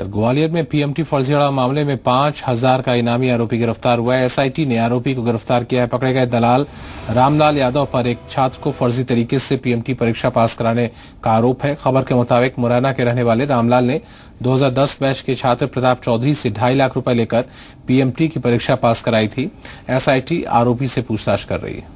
ग्वालियर में पीएमटी फर्जीवाड़ा मामले में पांच हजार का इनामी आरोपी गिरफ्तार हुआ है एसआईटी ने आरोपी को गिरफ्तार किया है पकड़े गए दलाल रामलाल यादव पर एक छात्र को फर्जी तरीके से पीएमटी परीक्षा पास कराने का आरोप है खबर के मुताबिक मुरैना के रहने वाले रामलाल ने 2010 बैच के छात्र प्रताप चौधरी से ढाई लाख रूपये लेकर पीएमटी की परीक्षा पास कराई थी एसआईटी आरोपी से पूछताछ कर रही है